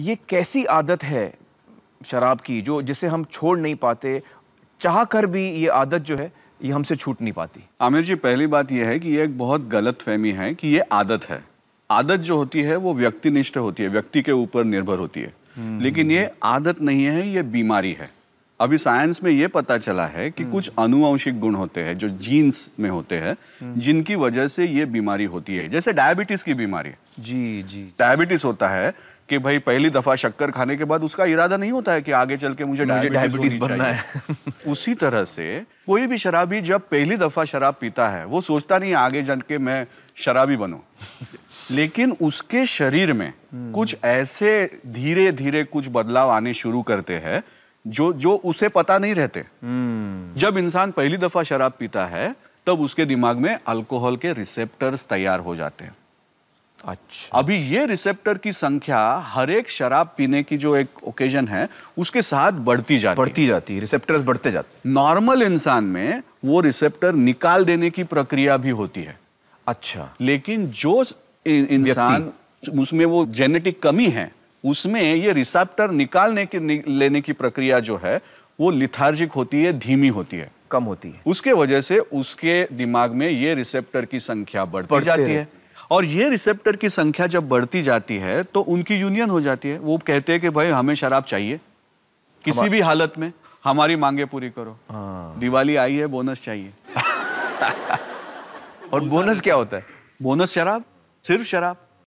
ये कैसी आदत है शराब की जो जिसे हम छोड़ नहीं पाते चाह कर भी ये आदत जो है ये हमसे छूट नहीं पाती आमिर जी पहली बात यह है कि ये एक बहुत गलत फहमी है कि ये आदत है आदत जो होती है वो व्यक्तिनिष्ठ होती है व्यक्ति के ऊपर निर्भर होती है हम्म। लेकिन ये आदत नहीं है ये बीमारी है अभी साइंस में ये पता चला है कि हम्म। कुछ अनुवांशिक गुण होते हैं जो जीन्स में होते हैं हम्म। जिनकी वजह से ये बीमारी होती है जैसे डायबिटीज की बीमारी जी जी डायबिटीज होता है कि भाई पहली दफा शक्कर खाने के बाद उसका इरादा नहीं होता है कि आगे चल के मुझे डायबिटीज बनना है उसी तरह से कोई भी शराबी जब पहली दफा शराब पीता है वो सोचता नहीं आगे चल के मैं शराबी बनू लेकिन उसके शरीर में कुछ ऐसे धीरे धीरे कुछ बदलाव आने शुरू करते हैं जो जो उसे पता नहीं रहते हम्म। जब इंसान पहली दफा शराब पीता है तब उसके दिमाग में अल्कोहल के रिसेप्टर्स तैयार हो जाते हैं अच्छा अभी ये रिसेप्टर की संख्या हर एक शराब पीने की जो एक ओकेजन है उसके साथ बढ़ती जाती बढ़ती जाती रिसेप्टर्स बढ़ते जाते नॉर्मल इंसान में वो रिसेप्टर निकाल देने की प्रक्रिया भी होती है अच्छा लेकिन जो इंसान उसमें वो जेनेटिक कमी है उसमें ये रिसेप्टर निकालने की नि, लेने की प्रक्रिया जो है वो लिथार्जिक होती है धीमी होती है कम होती है उसके वजह से उसके दिमाग में ये रिसेप्टर की संख्या बढ़ती जाती है और ये रिसेप्टर की संख्या जब बढ़ती जाती है तो उनकी यूनियन हो जाती है वो कहते हैं कि भाई हमें शराब चाहिए किसी भी हालत में हमारी मांगे पूरी करो हाँ। दिवाली आई है बोनस चाहिए और बोनस क्या होता है बोनस शराब सिर्फ शराब